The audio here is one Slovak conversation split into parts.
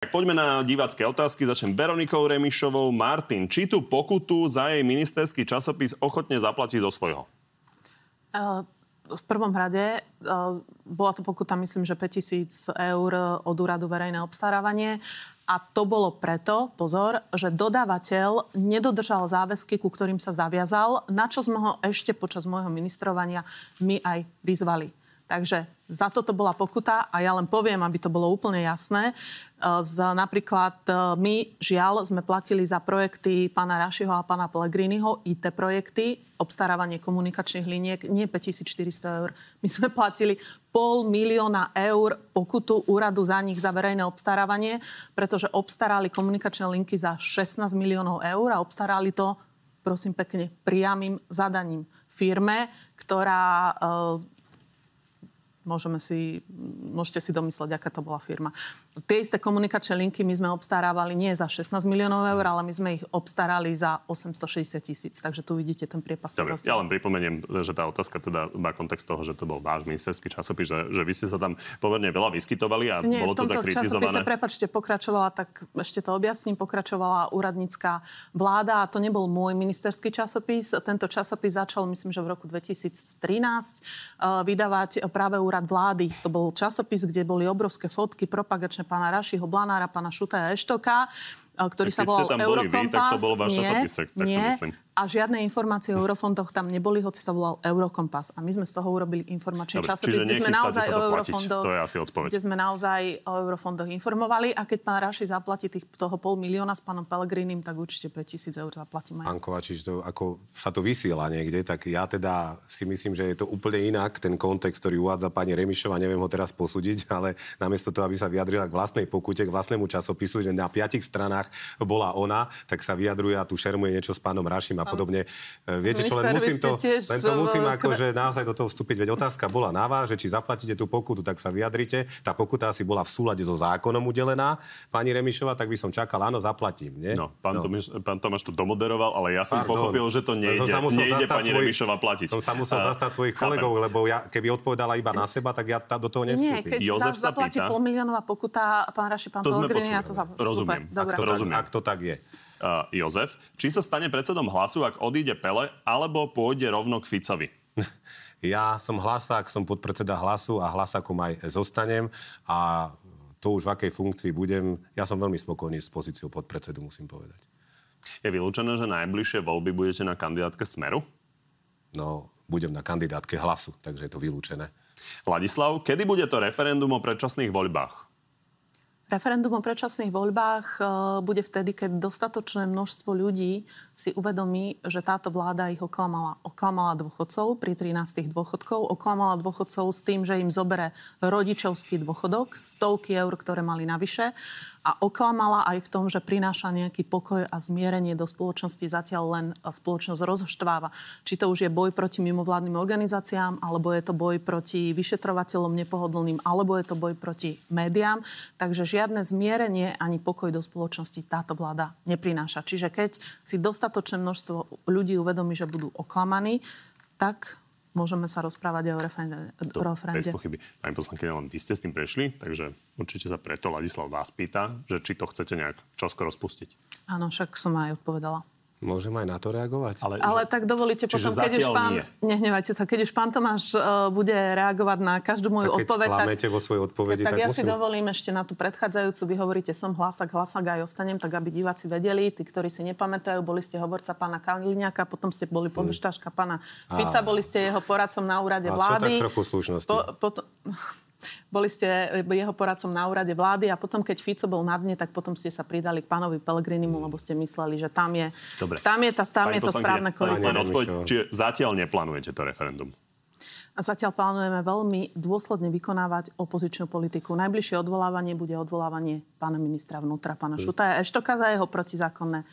Tak poďme na divácké otázky. Začnem Veronikou Remišovou. Martin, či tú pokutu za jej ministerský časopis ochotne zaplatí zo svojho? Uh, v prvom rade eh, bola to pokuta, myslím, že 5000 eur od úradu verejné obstarávanie. A to bolo preto, pozor, že dodávateľ nedodržal záväzky, ku ktorým sa zaviazal, na čo sme ho ešte počas môjho ministrovania my aj vyzvali. Takže za toto bola pokuta a ja len poviem, aby to bolo úplne jasné. E, z, napríklad e, my, žiaľ, sme platili za projekty pána Rašiho a pána Pellegriniho IT projekty, obstarávanie komunikačných liniek, nie 5400 eur. My sme platili pol milióna eur pokutu úradu za nich za verejné obstarávanie, pretože obstarali komunikačné linky za 16 miliónov eur a obstarali to, prosím pekne, priamým zadaním firme, ktorá e, Môžeme si, môžete si domysleť, aká to bola firma. Tie isté komunikačné linky my sme obstarávali nie za 16 miliónov eur, ale my sme ich obstarali za 860 tisíc. Takže tu vidíte ten priepas. Dobre, ja len pripomeniem, že tá otázka teda má kontext toho, že to bol váš ministerský časopis, že, že vy ste sa tam pomerne veľa vyskytovali a nie, bolo to tak kritizované. Nie, v tomto časopise, prepačte, pokračovala, tak ešte to objasním, pokračovala úradnícká vláda a to nebol môj ministerský časopis. Tento časopis začal, myslím, že v roku 2013 eh, vydávať práve úrad vlády. To bol časopis, kde boli obrovské fotky, propagačné vlastne pána Rašiho Blanára, pána Šutaja Eštoka, e, ktorý Ak sa volal boli Vy, tak to bol váš nie, časopis, tak, nie. To myslím a žiadne informácie o eurofondoch tam neboli, hoci sa volal Eurokompas. A my sme z toho urobili informačný Dobre, časopis, kde sme naozaj o eurofondoch, to je asi odpoveď. kde sme naozaj o eurofondoch informovali. A keď pán Raši zaplatí tých, toho pol milióna s pánom Pelegrinim, tak určite 5000 eur zaplatí aj. Pán Kovačič, to, ako sa to vysiela niekde, tak ja teda si myslím, že je to úplne inak, ten kontext, ktorý uvádza pani Remišova, neviem ho teraz posúdiť, ale namiesto toho, aby sa vyjadrila k vlastnej pokute, k vlastnému časopisu, že na piatich stranách bola ona, tak sa vyjadruje a tu šermuje niečo s pánom Rašim a podobne. E, viete no, čo, len musím to, len to musím akože naozaj do toho vstúpiť, veď otázka bola na vás, že či zaplatíte tú pokutu, tak sa vyjadrite. Tá pokuta asi bola v súlade so zákonom udelená, pani Remišova, tak by som čakal, áno, zaplatím. Nie? No, pán, no. Tomáš, pán Tomáš to domoderoval, ale ja som Pardon. pochopil, že to nejde, som sa musel nejde pani svoj, Remišova platiť. Som sa musel a, zastať svojich kolegov, chápem. lebo ja, keby odpovedala iba na seba, tak ja tá, do toho nestúpim. Nie, keď Jozef sa zaplatí pol miliónová pokuta, pán Raši, pán to ja to za... Rozumiem, Super, ak, to, rozumiem. ak to tak je uh, Jozef. Či sa stane predsedom hlasu, ak odíde Pele, alebo pôjde rovno k Ficovi? Ja som hlasák, som podpredseda hlasu a hlasákom aj zostanem a to už v akej funkcii budem. Ja som veľmi spokojný s pozíciou podpredsedu, musím povedať. Je vylúčené, že najbližšie voľby budete na kandidátke Smeru? No, budem na kandidátke hlasu, takže je to vylúčené. Ladislav, kedy bude to referendum o predčasných voľbách? Referendum o predčasných voľbách eh, bude vtedy, keď dostatočné množstvo ľudí si uvedomí, že táto vláda ich oklamala. Oklamala dôchodcov pri 13 dôchodkov, oklamala dôchodcov s tým, že im zobere rodičovský dôchodok, stovky eur, ktoré mali navyše a oklamala aj v tom, že prináša nejaký pokoj a zmierenie do spoločnosti. Zatiaľ len eh, spoločnosť rozštváva. Či to už je boj proti mimovládnym organizáciám, alebo je to boj proti vyšetrovateľom nepohodlným, alebo je to boj proti médiám. Takže žiadne zmierenie ani pokoj do spoločnosti táto vláda neprináša. Čiže keď si dostatočné množstvo ľudí uvedomí, že budú oklamaní, tak môžeme sa rozprávať aj o referende. Bez pochyby. Pani poslankyňa, len vy ste s tým prešli, takže určite sa preto Ladislav vás pýta, že či to chcete nejak čoskoro spustiť. Áno, však som aj odpovedala. Môžem aj na to reagovať? Ale, Ale tak dovolíte Čiže potom, keď už pán... Nie. Nehnevajte sa, keď už pán Tomáš uh, bude reagovať na každú moju odpoveď... Tak vo svojej odpovedi, tak, tak, tak ja musím... si dovolím ešte na tú predchádzajúcu. Vy hovoríte, som hlasak, hlasak aj ostanem, tak aby diváci vedeli. Tí, ktorí si nepamätajú, boli ste hovorca pána Kaliňáka, potom ste boli mm. podržtaška pána Fica, boli ste jeho poradcom na úrade vlády. A čo tak trochu slušnosti? Po, po... Boli ste e, jeho poradcom na úrade vlády a potom, keď Fico bol na dne, tak potom ste sa pridali k pánovi Pellegrinimu, lebo ste mysleli, že tam je, Dobre. Tam je, tá, tam je to správne korito. Čiže zatiaľ neplánujete to referendum? A zatiaľ plánujeme veľmi dôsledne vykonávať opozičnú politiku. Najbližšie odvolávanie bude odvolávanie pána ministra vnútra, pána hm. Šutaja Eštoka za jeho protizákonné,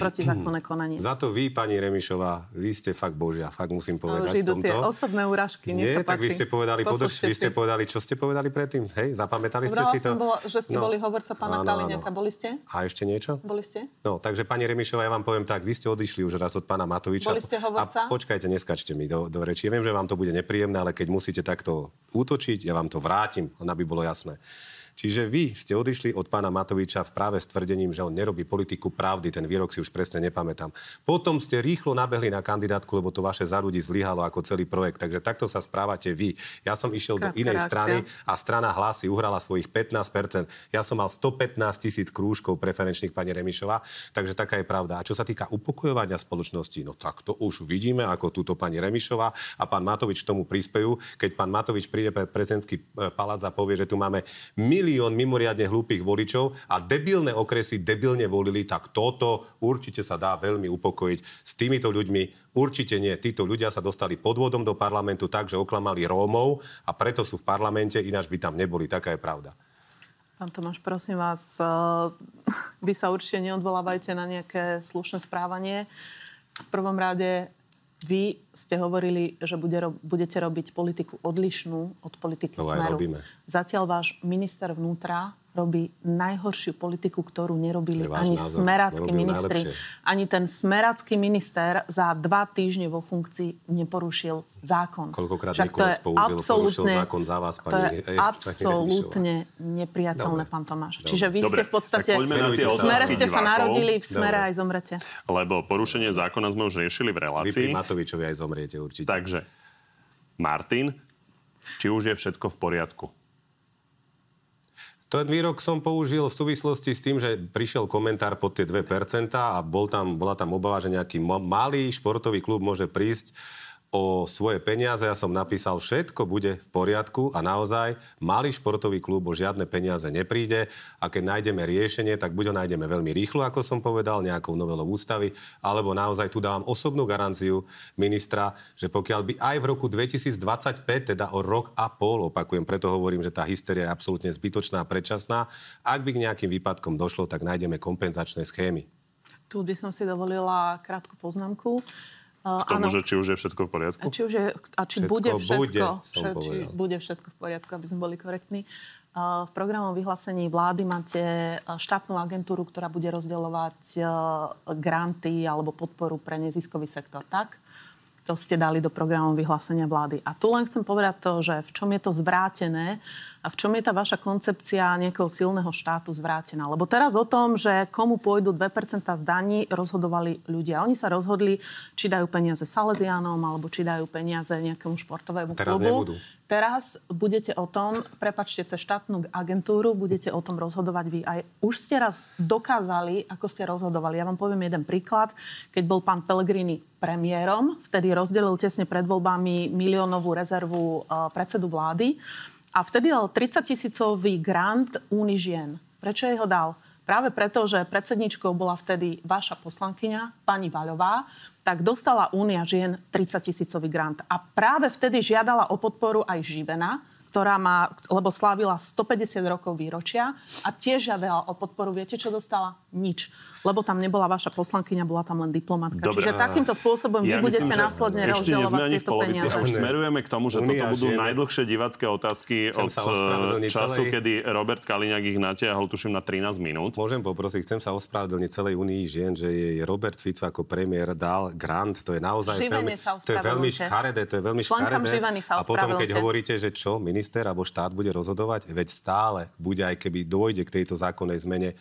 protizákonné hm. konanie. Za to vy, pani Remišová, vy ste fakt božia, fakt musím no, povedať. Už idú tie osobné úražky, nech Nie, sa tak páči. vy ste povedali, podrž, vy ste povedali, čo ste povedali predtým, hej, zapamätali Vrala ste si to? bola, že ste no. boli hovorca pána áno, Kaliňaka, boli ste? A ešte niečo? Boli ste? No, takže pani Remišová, ja vám poviem tak, vy ste odišli už raz od pána Matoviča. Boli ste hovorca? A počkajte, neskačte mi do, do reči. Ja viem, že vám to bude nepríjemné, ale keď musíte takto útočiť, ja vám to vrátim, aby bolo jasné. Čiže vy ste odišli od pána Matoviča v práve s tvrdením, že on nerobí politiku pravdy, ten výrok si už presne nepamätám. Potom ste rýchlo nabehli na kandidátku, lebo to vaše ľudí zlyhalo ako celý projekt. Takže takto sa správate vy. Ja som išiel Krátka do inej reakcia. strany a strana hlasy uhrala svojich 15%. Ja som mal 115 tisíc krúžkov preferenčných pani Remišova, takže taká je pravda. A čo sa týka upokojovania spoločnosti, no tak to už vidíme, ako túto pani Remišova a pán Matovič tomu prispejú. Keď pán Matovič príde pre prezidentský e, palác a povie, že tu máme milí milión mimoriadne hlúpých voličov a debilné okresy debilne volili, tak toto určite sa dá veľmi upokojiť. S týmito ľuďmi určite nie. Títo ľudia sa dostali podvodom do parlamentu tak, že oklamali Rómov a preto sú v parlamente, ináč by tam neboli. Taká je pravda. Pán Tomáš, prosím vás, eh, vy sa určite neodvolávajte na nejaké slušné správanie. V prvom rade vy ste hovorili, že bude, budete robiť politiku odlišnú od politiky to no, Smeru. Robíme. Zatiaľ váš minister vnútra robí najhoršiu politiku, ktorú nerobili ani názor. smeráckí ministri. Najlepšie. Ani ten smeracký minister za dva týždne vo funkcii neporušil zákon. Koľkokrát Však to je absolútne, zákon za vás, pani, to je absolútne nepriateľné, Dobre. pán Tomáš. Dobre. Čiže vy Dobre. ste v podstate, v smere ste sa narodili, v smere Dobre. aj zomrete. Lebo porušenie zákona sme už riešili v relácii. Vy pri Matovičovi aj zomriete určite. Takže, Martin, či už je všetko v poriadku? Ten výrok som použil v súvislosti s tým, že prišiel komentár pod tie 2% a bol tam, bola tam obava, že nejaký malý športový klub môže prísť o svoje peniaze. Ja som napísal, všetko bude v poriadku a naozaj malý športový klub o žiadne peniaze nepríde a keď nájdeme riešenie, tak buď ho nájdeme veľmi rýchlo, ako som povedal, nejakou novelou ústavy, alebo naozaj tu dávam osobnú garanciu ministra, že pokiaľ by aj v roku 2025, teda o rok a pol, opakujem, preto hovorím, že tá hysteria je absolútne zbytočná a predčasná, ak by k nejakým výpadkom došlo, tak nájdeme kompenzačné schémy. Tu by som si dovolila krátku poznámku. Uh, k tomu, že či už je všetko v poriadku? Či už je, a či všetko bude všetko, bude, všetko, či bude všetko v poriadku, aby sme boli korektní. V programovom vyhlásení vlády máte štátnu agentúru, ktorá bude rozdeľovať granty alebo podporu pre neziskový sektor. Tak? To ste dali do programu vyhlásenia vlády. A tu len chcem povedať to, že v čom je to zvrátené, uh, a v čom je tá vaša koncepcia nejakého silného štátu zvrátená? Lebo teraz o tom, že komu pôjdu 2% z daní, rozhodovali ľudia. Oni sa rozhodli, či dajú peniaze Salesianom, alebo či dajú peniaze nejakému športovému teraz klubu. Nebudú. Teraz budete o tom, prepačte, cez štátnu agentúru budete o tom rozhodovať vy. Aj už ste raz dokázali, ako ste rozhodovali. Ja vám poviem jeden príklad. Keď bol pán Pellegrini premiérom, vtedy rozdelil tesne pred voľbami miliónovú rezervu eh, predsedu vlády a vtedy dal 30 tisícový grant Úni žien. Prečo jej ho dal? Práve preto, že predsedničkou bola vtedy vaša poslankyňa, pani Vaľová, tak dostala Únia žien 30 tisícový grant. A práve vtedy žiadala o podporu aj Živena, ktorá má, lebo slávila 150 rokov výročia a tiež žiadala o podporu. Viete, čo dostala? Nič. Lebo tam nebola vaša poslankyňa, bola tam len diplomatka. Dobre. Čiže takýmto spôsobom ja vy budete myslím, následne rozdielovať tieto peniaze. Už smerujeme k tomu, že Unia, toto budú žijeme. najdlhšie divacké otázky chcem od e, času, celej... kedy Robert Kaliňák ich natiahol, tuším, na 13 minút. Môžem poprosiť, chcem sa ospravedlniť celej Unii žien, že jej Robert Fico ako premiér dal grant. To je naozaj Živene veľmi, to je veľmi škaredé. To je veľmi škaredé. A potom, keď hovoríte, že čo, minister minister alebo štát bude rozhodovať, veď stále bude, aj keby dôjde k tejto zákonnej zmene,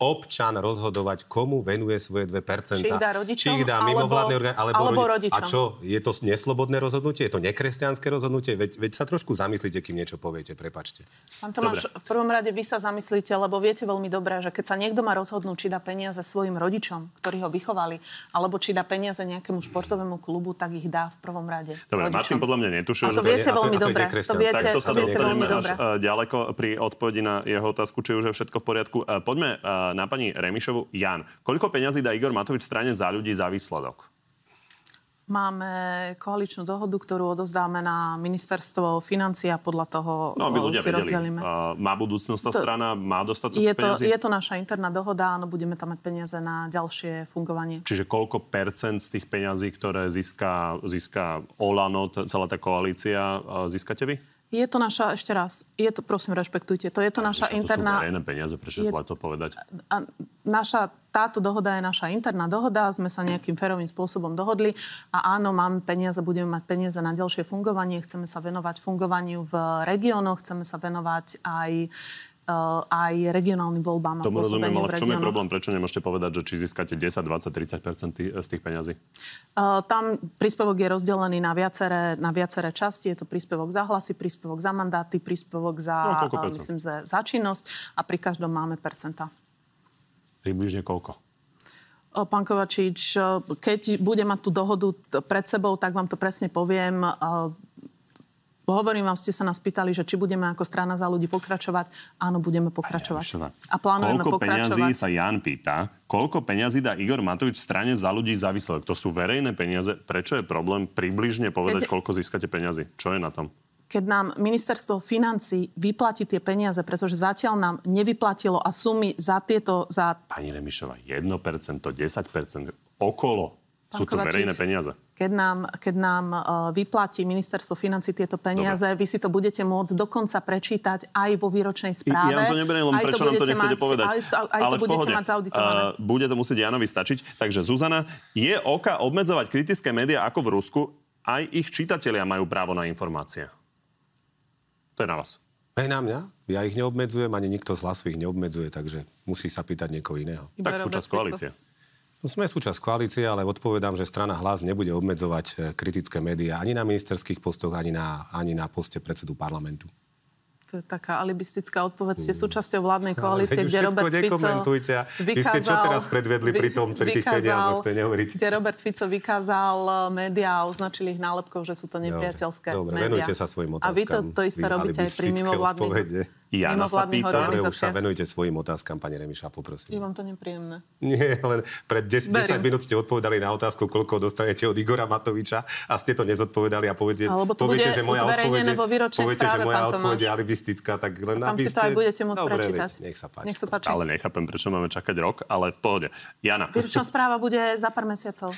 občan rozhodovať, komu venuje svoje 2%. Či ich dá rodičom, či ich dá mimovládne orgány, alebo, alebo rodi- rodičom. A čo, je to neslobodné rozhodnutie? Je to nekresťanské rozhodnutie? Veď, veď sa trošku zamyslite, kým niečo poviete, prepačte. Pán Tomáš, dobre. v prvom rade vy sa zamyslíte, lebo viete veľmi dobre, že keď sa niekto má rozhodnúť, či dá peniaze svojim rodičom, ktorí ho vychovali, alebo či dá peniaze nejakému športovému klubu, tak ich dá v prvom rade. Dobre, rodičom. Martin podľa mňa netušil, že... To viete veľmi dobre. To viete, tak to sa dostaneme až eh, ďaleko pri odpovedi na jeho otázku, či už je všetko v poriadku. Eh, poďme eh, na pani Remišovu. Jan, koľko peňazí dá Igor Matovič strane za ľudí za výsledok? Máme koaličnú dohodu, ktorú odovzdáme na ministerstvo financií a podľa toho no, aby eh, ľudia si vedeli. rozdelíme. Uh, má budúcnosť tá to, strana? Má dostatok je to, peniazy? Je to naša interná dohoda, áno, budeme tam mať peniaze na ďalšie fungovanie. Čiže koľko percent z tých peňazí, ktoré získa, získa Olano, celá tá koalícia, eh, získate vy? Je to naša, ešte raz, je to, prosím, rešpektujte, to je to naša to interná... To sú peniaze prečo je... to povedať. A, naša, táto dohoda je naša interná dohoda, sme sa nejakým férovým spôsobom dohodli a áno, máme peniaze, budeme mať peniaze na ďalšie fungovanie, chceme sa venovať fungovaniu v regiónoch, chceme sa venovať aj Eh, aj regionálnym voľbám. Tomu rozumiem, ale v čom je problém? Prečo nemôžete povedať, že či získate 10, 20, 30 z tých peňazí? Uh, tam príspevok je rozdelený na viaceré, na viaceré časti. Je to príspevok za hlasy, príspevok za mandáty, príspevok za, no, eh, myslím, za, za činnosť a pri každom máme percenta. Približne koľko? Pán Kovačič, keď bude mať tú dohodu pred sebou, tak vám to presne poviem Hovorím vám, ste sa nás pýtali, že či budeme ako strana za ľudí pokračovať. Áno, budeme pokračovať. A plánujeme koľko pokračovať. peniazí sa Jan pýta, koľko peňazí dá Igor Matovič strane za ľudí za výsledok? To sú verejné peniaze. Prečo je problém približne povedať, Keď... koľko získate peniazy? Čo je na tom? keď nám ministerstvo financí vyplatí tie peniaze, pretože zatiaľ nám nevyplatilo a sumy za tieto... Za... Pani Remišová, 1%, 10%, okolo Pán sú to verejné peniaze keď nám, keď nám e, vyplatí ministerstvo financí tieto peniaze, Dobre. vy si to budete môcť dokonca prečítať aj vo výročnej správe. Ja vám to neberiem, len prečo to nám to nechcete mať, povedať. Aj, to, aj Ale to budete mať zauditované. Uh, bude to musieť Janovi stačiť. Takže Zuzana, je oka obmedzovať kritické médiá ako v Rusku? Aj ich čitatelia majú právo na informácie. To je na vás. Aj na mňa. Ja ich neobmedzujem, ani nikto z hlasu ich neobmedzuje, takže musí sa pýtať niekoho iného. Iba tak súčasť koalície. To. No sme súčasť koalície, ale odpovedám, že strana hlas nebude obmedzovať e, kritické médiá ani na ministerských postoch, ani na, ani na poste predsedu parlamentu. To je taká alibistická odpoveď. Ste mm. súčasťou vládnej koalície, kde Robert Fico... Vykázal, Vy ste čo teraz predvedli pri, tom, pri tých peniazoch, to je neuveriteľné. Kde Robert Fico vykázal e, médiá a označili ich nálepkou, že sú to nepriateľské Dobre, médiá. Dobre, venujte sa svojim otázkam. A vy to, to isté robíte aj pri mimovládnych... Odpovede. Jana sa pýta. Dobre, už sa venujte svojim otázkam, pani Remiša, poprosím. Je vám to nepríjemné. Nie, len pred 10, 10 minút ste odpovedali na otázku, koľko dostanete od Igora Matoviča a ste to nezodpovedali a poviete, Alebo to poviete, že moja odpoveď, poviete, že moja odpoveď je alibistická, tak len a tam aby si to aj budete môcť Dobre, prečítať. Veď, nech sa páči. Nech sa páči. Ale nechápem, prečo máme čakať rok, ale v pohode. Jana. Výročná správa bude za pár mesiacov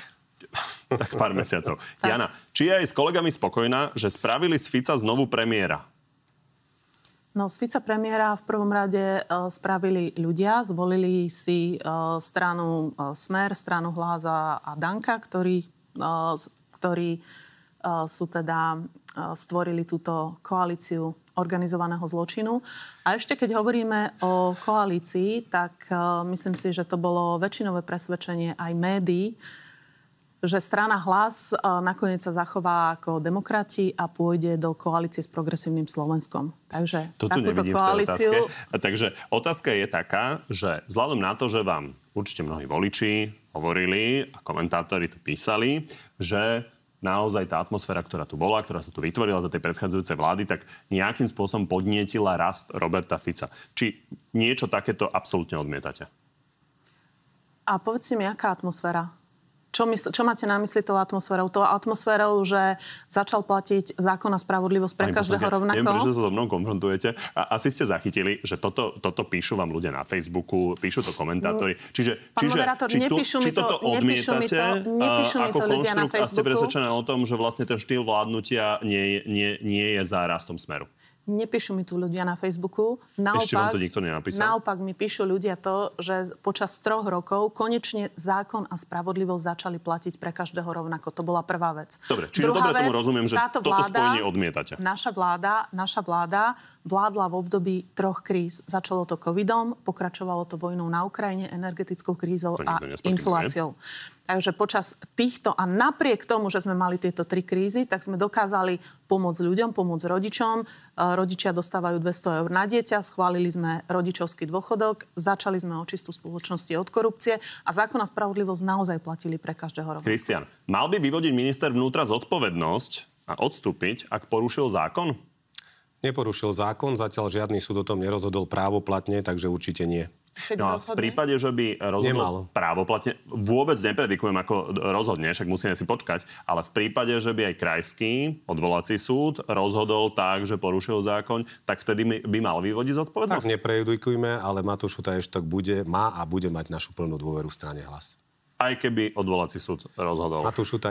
tak pár mesiacov. Tak. Jana, či je aj s kolegami spokojná, že spravili z Fica znovu premiéra? No, z vicepremiéra v prvom rade e, spravili ľudia, zvolili si e, stranu e, Smer, stranu Hláza a Danka, ktorí, ktorí sú teda, stvorili túto koalíciu organizovaného zločinu. A ešte keď hovoríme o koalícii, tak myslím si, že to bolo väčšinové presvedčenie aj médií, že strana hlas eh, nakoniec sa zachová ako demokrati a pôjde do koalície s progresívnym Slovenskom. Takže Toto nevidím koalíciu... V Takže otázka je taká, že vzhľadom na to, že vám určite mnohí voliči hovorili a komentátori to písali, že naozaj tá atmosféra, ktorá tu bola, ktorá sa tu vytvorila za tej predchádzajúcej vlády, tak nejakým spôsobom podnietila rast Roberta Fica. Či niečo takéto absolútne odmietate? A povedz mi, aká atmosféra? Čo, mysl, čo máte na mysli tou atmosférou? Tou atmosférou, že začal platiť zákon a spravodlivosť pre Pani každého rovnako? Viem, prečo sa so mnou konfrontujete. A, asi ste zachytili, že toto, toto píšu vám ľudia na Facebooku, píšu to komentátori. Mm. Čiže, čiže moderátor, či, nepíšu tu, mi či toto to, nepíšu mi to, nepíšu mi to ľudia na Facebooku. A ste presvedčená o tom, že vlastne ten štýl vládnutia nie, nie, nie je zárastom smeru. Nepíšu mi tu ľudia na Facebooku. Naopak, Ešte vám to nikto nenapísal? Naopak mi píšu ľudia to, že počas troch rokov konečne zákon a spravodlivosť začali platiť pre každého rovnako. To bola prvá vec. Dobre, čiže Druhá dobre vec, tomu rozumiem, že táto vláda, toto spojenie odmietate. Naša vláda, naša vláda vládla v období troch kríz. Začalo to covidom, pokračovalo to vojnou na Ukrajine, energetickou krízou a infláciou. Ne? Takže počas týchto a napriek tomu, že sme mali tieto tri krízy, tak sme dokázali pomôcť ľuďom, pomôcť rodičom. E, rodičia dostávajú 200 eur na dieťa, schválili sme rodičovský dôchodok, začali sme očistú spoločnosti od korupcie a zákon a spravodlivosť naozaj platili pre každého rovnako. Kristian, mal by vyvodiť minister vnútra zodpovednosť a odstúpiť, ak porušil zákon? Neporušil zákon, zatiaľ žiadny súd o tom nerozhodol právoplatne, takže určite nie. No a v prípade, že by rozhodol Nemal. právoplatne, vôbec nepredikujem, ako rozhodne, však musíme si počkať, ale v prípade, že by aj krajský odvolací súd rozhodol tak, že porušil zákon, tak vtedy by mal vyvodiť zodpovednosť. Tak nepredikujme, ale Matúš Šuta tak bude, má a bude mať našu plnú dôveru v strane hlas aj keby odvolací súd rozhodol. Matúš Šuta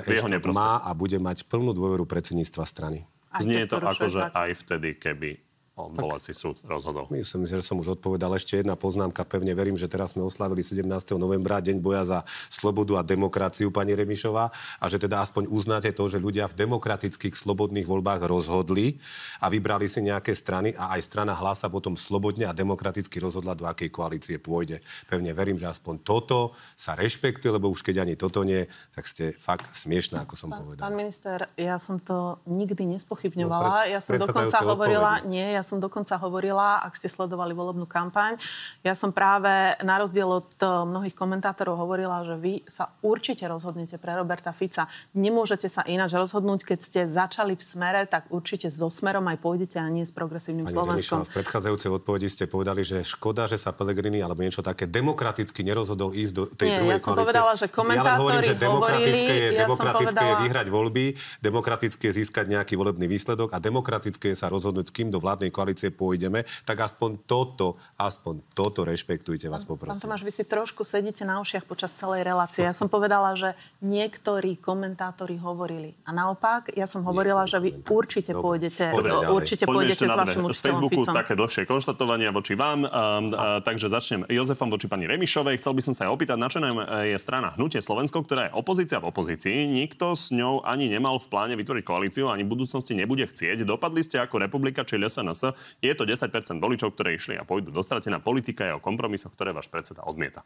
má a bude mať plnú dôveru predsedníctva strany. Znie to ako, že aj vtedy, keby odvolací súd rozhodol. Myslím že som už odpovedal. Ešte jedna poznámka. Pevne verím, že teraz sme oslavili 17. novembra Deň boja za slobodu a demokraciu, pani Remišová, a že teda aspoň uznáte to, že ľudia v demokratických slobodných voľbách rozhodli a vybrali si nejaké strany a aj strana hlasa potom slobodne a demokraticky rozhodla, do akej koalície pôjde. Pevne verím, že aspoň toto sa rešpektuje, lebo už keď ani toto nie, tak ste fakt smiešná, ako som pán, povedal. Pán minister, ja som to nikdy nespochybňovala. No pred, ja som dokonca hovorila, odpovedi. nie, ja som dokonca hovorila, ak ste sledovali volebnú kampaň, ja som práve na rozdiel od e, mnohých komentátorov hovorila, že vy sa určite rozhodnete pre Roberta Fica. Nemôžete sa ináč rozhodnúť, keď ste začali v smere, tak určite so smerom aj pôjdete a nie s progresívnym Slovenskom. v predchádzajúcej odpovedi ste povedali, že škoda, že sa Pelegrini alebo niečo také demokraticky nerozhodol ísť do tej nie, druhej ja som koalície. povedala, že komentátori ja hovorím, že demokratické, hovorili, je, demokratické ja povedala... je vyhrať voľby, demokratické je získať nejaký volebný výsledok a demokratické je sa rozhodnúť, s kým do vládnej koalície pôjdeme, tak aspoň toto, aspoň toto rešpektujte vás poprosím. Pán Tomáš, vy si trošku sedíte na ušiach počas celej relácie. Ja som povedala, že niektorí komentátori hovorili. A naopak, ja som hovorila, že vy určite Dobre. pôjdete, Dobre, určite Poďme pôjdete s vašim učiteľom Z Facebooku Ficom. také dlhšie konštatovania voči vám. A, a, takže začnem Jozefom voči pani Remišovej. Chcel by som sa aj opýtať, na čo nám e, je strana Hnutie Slovensko, ktorá je opozícia v opozícii. Nikto s ňou ani nemal v pláne vytvoriť koalíciu, ani v budúcnosti nebude chcieť. Dopadli ste ako republika či SNS je to 10 voličov, ktoré išli a pôjdu na politika je o kompromisoch, ktoré váš predseda odmieta.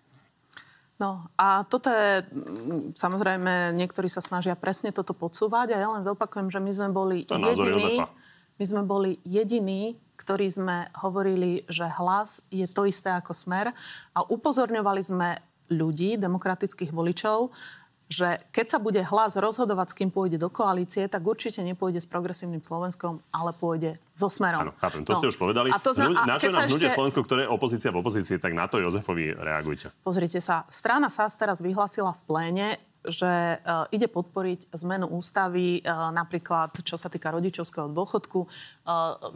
No a toto je, mm, samozrejme, niektorí sa snažia presne toto podsúvať a ja len zopakujem, že my sme boli jediní, my sme boli jediní, ktorí sme hovorili, že hlas je to isté ako smer a upozorňovali sme ľudí, demokratických voličov, že keď sa bude hlas rozhodovať, s kým pôjde do koalície, tak určite nepôjde s progresívnym Slovenskom, ale pôjde so Smerom. Áno, chápem, to no. ste už povedali. A to zna- a na čo nám ešte... Slovensko, ktoré je opozícia v opozícii, tak na to Jozefovi reagujte. Pozrite sa, strana SAS teraz vyhlasila v pléne že eh, ide podporiť zmenu ústavy, eh, napríklad čo sa týka rodičovského dôchodku, eh,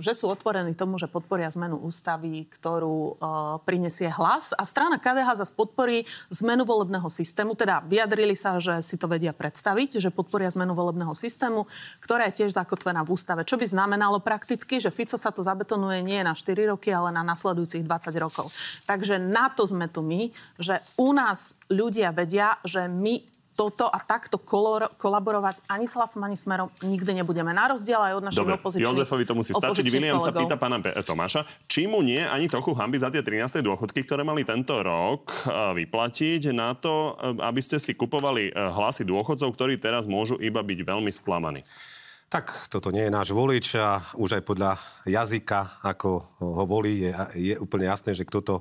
že sú otvorení tomu, že podporia zmenu ústavy, ktorú prinesie hlas. A strana KDH zas podporí zmenu volebného systému, teda vyjadrili sa, že si to vedia predstaviť, že podporia zmenu volebného systému, ktorá je tiež zakotvená v ústave. Čo by znamenalo prakticky, že Fico sa to zabetonuje nie na 4 roky, ale na nasledujúcich 20 rokov. Takže na to sme tu my, že u nás ľudia vedia, že my toto a takto kolor, kolaborovať ani s hlasom, ani smerom nikdy nebudeme. Na rozdiel aj od našich Dobre, opozičných Jozefovi to musí stačiť. William kolegov. sa pýta pána P- Tomáša, či mu nie ani trochu hamby za tie 13. dôchodky, ktoré mali tento rok e, vyplatiť na to, e, aby ste si kupovali e, hlasy dôchodcov, ktorí teraz môžu iba byť veľmi sklamaní tak toto nie je náš volič a už aj podľa jazyka, ako ho volí, je, je úplne jasné, že kto to,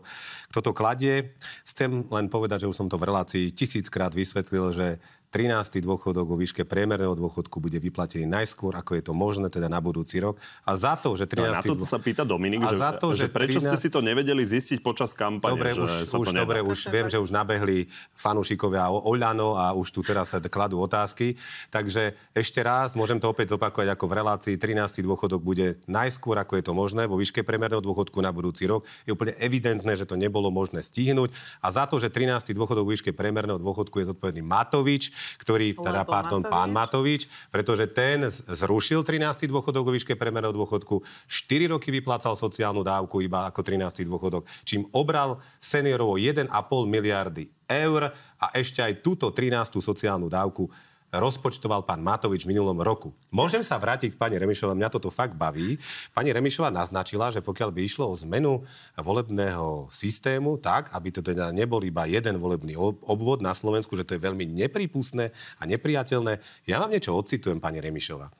kto to kladie. Chcem len povedať, že už som to v relácii tisíckrát vysvetlil, že 13. dôchodok o výške priemerného dôchodku bude vyplatený najskôr, ako je to možné, teda na budúci rok. A za to, že 13. No, na to, sa pýta Dominik, že, za to, že, že prečo 13... ste si to nevedeli zistiť počas kampane, dobre, že už, sa už, to dobre, už viem, že už nabehli fanúšikovia Oľano a už tu teraz sa kladú otázky. Takže ešte raz, môžem to opäť zopakovať ako v relácii, 13. dôchodok bude najskôr, ako je to možné, vo výške priemerného dôchodku na budúci rok. Je úplne evidentné, že to nebolo možné stihnúť. A za to, že 13. dôchodok vo výške priemerného dôchodku je zodpovedný Matovič, ktorý, teda, pardon, Matovič. pán Matovič, pretože ten zrušil 13. dôchodok o výške premerov dôchodku, 4 roky vyplácal sociálnu dávku iba ako 13. dôchodok, čím obral seniorovo 1,5 miliardy eur a ešte aj túto 13. sociálnu dávku rozpočtoval pán Matovič v minulom roku. Môžem sa vrátiť k pani Remišová, mňa toto fakt baví. Pani Remišová naznačila, že pokiaľ by išlo o zmenu volebného systému tak, aby to teda nebol iba jeden volebný obvod na Slovensku, že to je veľmi nepripustné a nepriateľné. Ja vám niečo odcitujem, pani Remišová.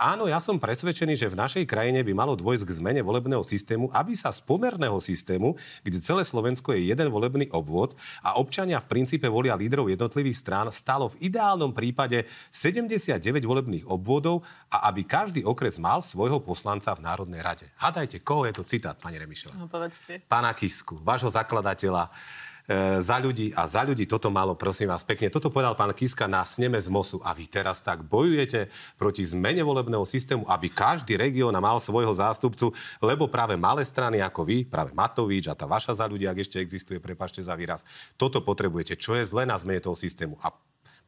Áno, ja som presvedčený, že v našej krajine by malo dôjsť k zmene volebného systému, aby sa z pomerného systému, kde celé Slovensko je jeden volebný obvod a občania v princípe volia lídrov jednotlivých strán, stalo v ideálnom prípade 79 volebných obvodov a aby každý okres mal svojho poslanca v Národnej rade. Hadajte, koho je to citát, pani Remišová? No, povedzte. Pána Kisku, vášho zakladateľa E, za ľudí a za ľudí. Toto malo, prosím vás, pekne. Toto povedal pán Kiska na sneme z Mosu. A vy teraz tak bojujete proti zmene volebného systému, aby každý región mal svojho zástupcu, lebo práve malé strany ako vy, práve Matovič a tá vaša za ľudí, ak ešte existuje, prepašte za výraz, toto potrebujete. Čo je zle na zmene toho systému? A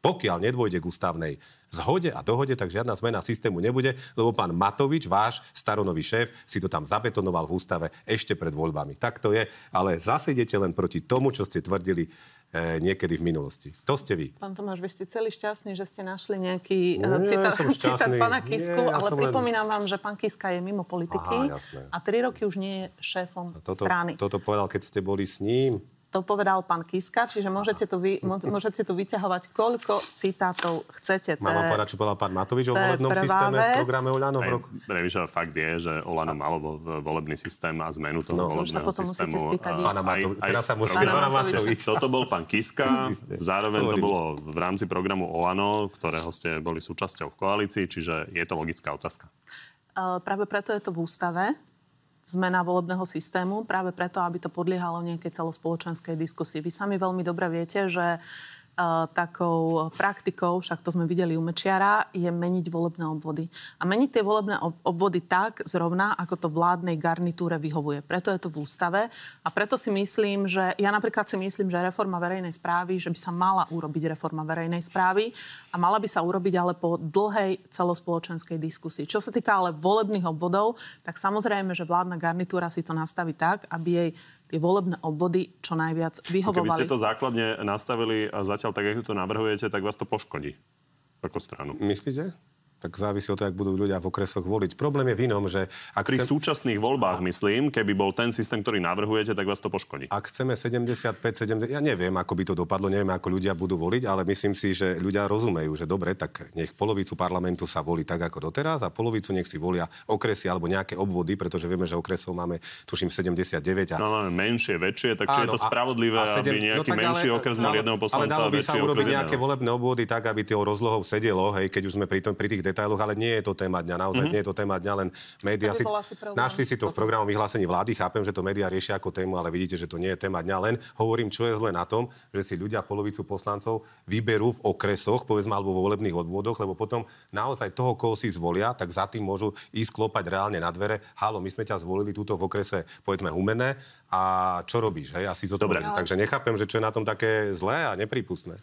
pokiaľ nedôjde k ústavnej zhode a dohode, tak žiadna zmena systému nebude, lebo pán Matovič, váš staronový šéf, si to tam zabetonoval v ústave ešte pred voľbami. Tak to je, ale zasedete len proti tomu, čo ste tvrdili e, niekedy v minulosti. To ste vy. Pán Tomáš, vy ste celý šťastný, že ste našli nejaký eh, Nie, citát, ja citát pána Kisku, Nie, ja ale pripomínam len... vám, že pán Kiska je mimo politiky Aha, a tri roky už nie je šéfom toto, strany. Toto povedal, keď ste boli s ním to povedal pán Kiska, čiže môžete tu, vy, môžete tu vyťahovať, koľko citátov chcete. Mám vám povedať, čo povedal pán Matovič o volebnom systéme vec. v programe Olano. Pre, premýšľam, fakt je, že Olano malo volebný systém a zmenu toho no, volebného to systému. Spýtať, aj, teraz sa Toto bol pán Kiska, zároveň to bolo v rámci programu Olano, ktorého ste boli súčasťou v koalícii, čiže je to logická otázka. Uh, práve preto je to v ústave, zmena volebného systému, práve preto, aby to podliehalo nejakej celospoločenskej diskusii. Vy sami veľmi dobre viete, že e, takou praktikou, však to sme videli u Mečiara, je meniť volebné obvody. A meniť tie volebné obvody tak zrovna, ako to vládnej garnitúre vyhovuje. Preto je to v ústave a preto si myslím, že ja napríklad si myslím, že reforma verejnej správy, že by sa mala urobiť reforma verejnej správy a mala by sa urobiť ale po dlhej celospoločenskej diskusii. Čo sa týka ale volebných obvodov, tak samozrejme, že vládna garnitúra si to nastaví tak, aby jej tie volebné obvody čo najviac vyhovovali. Keby ste to základne nastavili a zatiaľ tak, ako to navrhujete, tak vás to poškodí ako stranu. Myslíte? tak závisí od toho, ak budú ľudia v okresoch voliť. Problém je v inom, že... Ak Pri chcem... súčasných voľbách, myslím, keby bol ten systém, ktorý navrhujete, tak vás to poškodí. Ak chceme 75, 70... Ja neviem, ako by to dopadlo, neviem, ako ľudia budú voliť, ale myslím si, že ľudia rozumejú, že dobre, tak nech polovicu parlamentu sa volí tak, ako doteraz a polovicu nech si volia okresy alebo nejaké obvody, pretože vieme, že okresov máme, tuším, 79. A... No, ale no, menšie, väčšie, tak či áno, je to spravodlivé, a 7... aby no nejaký no, menší ale, okres mal jedného poslanca ale dalo by sa urobiť nejaké volebné obvody tak, aby tie rozlohou sedelo, hej, keď už sme pri, tom, pri tých detailoch, ale nie je to téma dňa. Naozaj mm-hmm. nie je to téma dňa, len médiá si, našli si to v programu vyhlásení vlády. Chápem, že to médiá riešia ako tému, ale vidíte, že to nie je téma dňa. Len hovorím, čo je zle na tom, že si ľudia polovicu poslancov vyberú v okresoch, povedzme, alebo vo volebných odvodoch, lebo potom naozaj toho, koho si zvolia, tak za tým môžu ísť klopať reálne na dvere. Halo, my sme ťa zvolili túto v okrese, povedzme, humené a čo robíš, hej, asi Dobre. Takže nechápem, že čo je na tom také zlé a nepripustné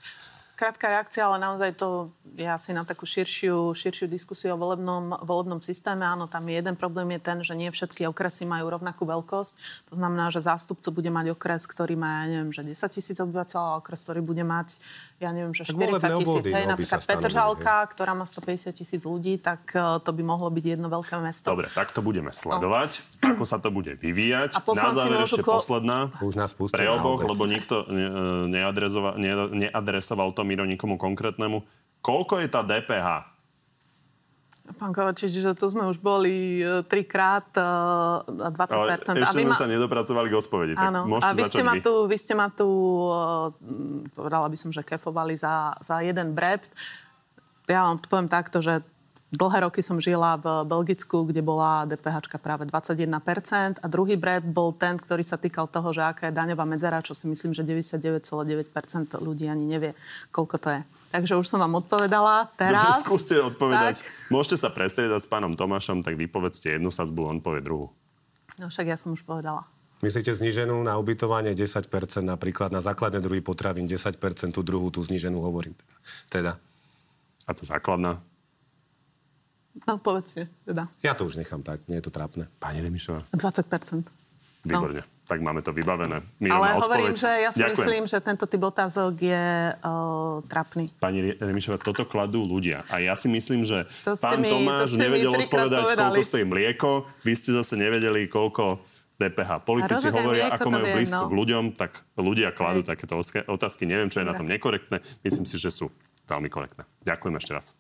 krátka reakcia, ale naozaj to je asi na takú širšiu, širšiu diskusiu o volebnom, volebnom systéme. Áno, tam je jeden problém je ten, že nie všetky okresy majú rovnakú veľkosť. To znamená, že zástupcu bude mať okres, ktorý má, ja neviem, že 10 tisíc obyvateľov a okres, ktorý bude mať ja neviem, že 40 tisíc, hej, napríklad Petržalka, ktorá má 150 tisíc ľudí, tak e, to by mohlo byť jedno veľké mesto. Dobre, tak to budeme sledovať, no. ako sa to bude vyvíjať. A na záver ešte klo... posledná. Už nás pustí. Pre oboch, lebo nikto e, neadresoval, neadresoval to Miro nikomu konkrétnemu. Koľko je tá DPH? Pán Kovačič, že to sme už boli e, trikrát na e, 20%. Ale ešte a vy sme ma... sa nedopracovali k odpovedi. Áno. Tak a vy ste, ma tu, vy ste ma tu, e, povedala by som, že kefovali za, za jeden brept. Ja vám poviem takto, že Dlhé roky som žila v Belgicku, kde bola DPH práve 21% a druhý bred bol ten, ktorý sa týkal toho, že aká je daňová medzera, čo si myslím, že 99,9% ľudí ani nevie, koľko to je. Takže už som vám odpovedala. Teraz... Dobre, skúste odpovedať. Tak... Môžete sa prestriedať s pánom Tomášom, tak vypovedzte jednu sadzbu, on povie druhú. No však ja som už povedala. Myslíte zniženú na ubytovanie 10%, napríklad na základné druhy potravín 10%, tú druhú, tú zniženú hovorím. Teda. A to základná? No, povedzte, teda. Ja to už nechám tak, nie je to trápne. Pani Remišová. 20 Výborne. No. Tak máme to vybavené. Milá Ale odpoveď. hovorím, že ja si Ďakujem. myslím, že tento typ otázok je o, trapný. Pani Remišová, toto kladú ľudia. A ja si myslím, že to pán mi, Tomáš to nevedel odpovedať, povedali. koľko stojí mlieko. Vy ste zase nevedeli, koľko DPH. Politici Rozumiem, hovoria, ako majú viem, blízko no. k ľuďom, tak ľudia kladú takéto otázky. Neviem, čo je Dobre. na tom nekorektné. Myslím si, že sú veľmi korektné. Ďakujem ešte raz.